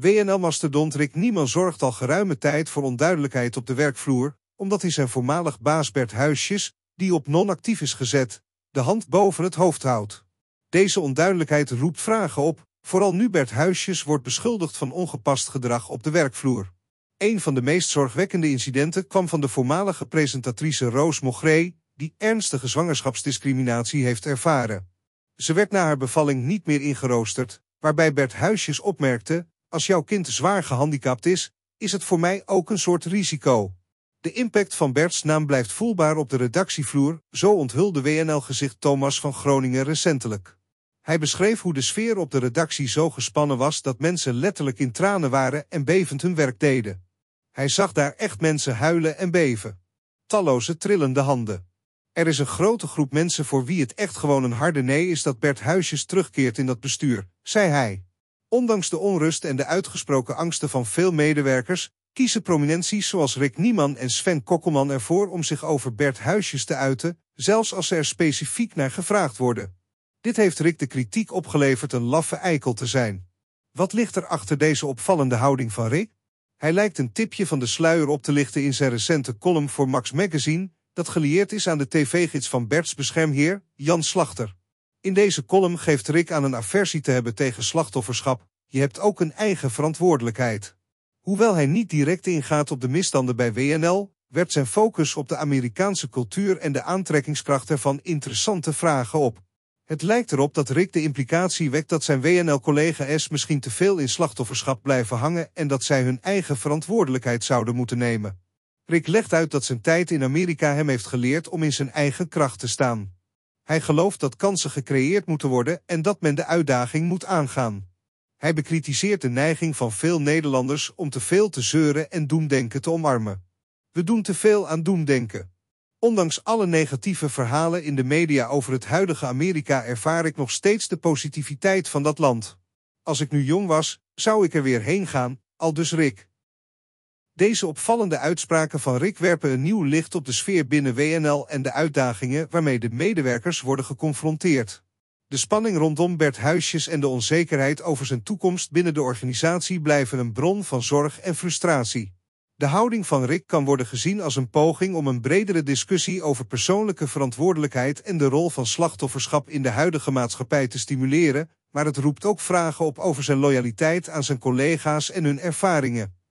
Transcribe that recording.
WNL-mastodont Rick Niemann zorgt al geruime tijd voor onduidelijkheid op de werkvloer, omdat hij zijn voormalig baas Bert Huisjes, die op non-actief is gezet, de hand boven het hoofd houdt. Deze onduidelijkheid roept vragen op, vooral nu Bert Huisjes wordt beschuldigd van ongepast gedrag op de werkvloer. Een van de meest zorgwekkende incidenten kwam van de voormalige presentatrice Roos Mogré, die ernstige zwangerschapsdiscriminatie heeft ervaren. Ze werd na haar bevalling niet meer ingeroosterd, waarbij Bert Huisjes opmerkte als jouw kind zwaar gehandicapt is, is het voor mij ook een soort risico. De impact van Bert's naam blijft voelbaar op de redactievloer, zo onthulde WNL-gezicht Thomas van Groningen recentelijk. Hij beschreef hoe de sfeer op de redactie zo gespannen was dat mensen letterlijk in tranen waren en bevend hun werk deden. Hij zag daar echt mensen huilen en beven. Talloze trillende handen. Er is een grote groep mensen voor wie het echt gewoon een harde nee is dat Bert Huisjes terugkeert in dat bestuur, zei hij. Ondanks de onrust en de uitgesproken angsten van veel medewerkers, kiezen prominenties zoals Rick Nieman en Sven Kokkelman ervoor om zich over Bert Huisjes te uiten, zelfs als ze er specifiek naar gevraagd worden. Dit heeft Rick de kritiek opgeleverd een laffe eikel te zijn. Wat ligt er achter deze opvallende houding van Rick? Hij lijkt een tipje van de sluier op te lichten in zijn recente column voor Max Magazine, dat gelieerd is aan de tv-gids van Berts beschermheer, Jan Slachter. In deze column geeft Rick aan een aversie te hebben tegen slachtofferschap. Je hebt ook een eigen verantwoordelijkheid. Hoewel hij niet direct ingaat op de misstanden bij WNL, werpt zijn focus op de Amerikaanse cultuur en de aantrekkingskracht ervan interessante vragen op. Het lijkt erop dat Rick de implicatie wekt dat zijn WNL-collega S misschien te veel in slachtofferschap blijven hangen en dat zij hun eigen verantwoordelijkheid zouden moeten nemen. Rick legt uit dat zijn tijd in Amerika hem heeft geleerd om in zijn eigen kracht te staan. Hij gelooft dat kansen gecreëerd moeten worden en dat men de uitdaging moet aangaan. Hij bekritiseert de neiging van veel Nederlanders om te veel te zeuren en doemdenken te omarmen. We doen te veel aan doemdenken. Ondanks alle negatieve verhalen in de media over het huidige Amerika ervaar ik nog steeds de positiviteit van dat land. Als ik nu jong was, zou ik er weer heen gaan, al dus Rick. Deze opvallende uitspraken van Rick werpen een nieuw licht op de sfeer binnen WNL en de uitdagingen waarmee de medewerkers worden geconfronteerd. De spanning rondom Bert Huisjes en de onzekerheid over zijn toekomst binnen de organisatie blijven een bron van zorg en frustratie. De houding van Rick kan worden gezien als een poging om een bredere discussie over persoonlijke verantwoordelijkheid en de rol van slachtofferschap in de huidige maatschappij te stimuleren, maar het roept ook vragen op over zijn loyaliteit aan zijn collega's en hun ervaringen.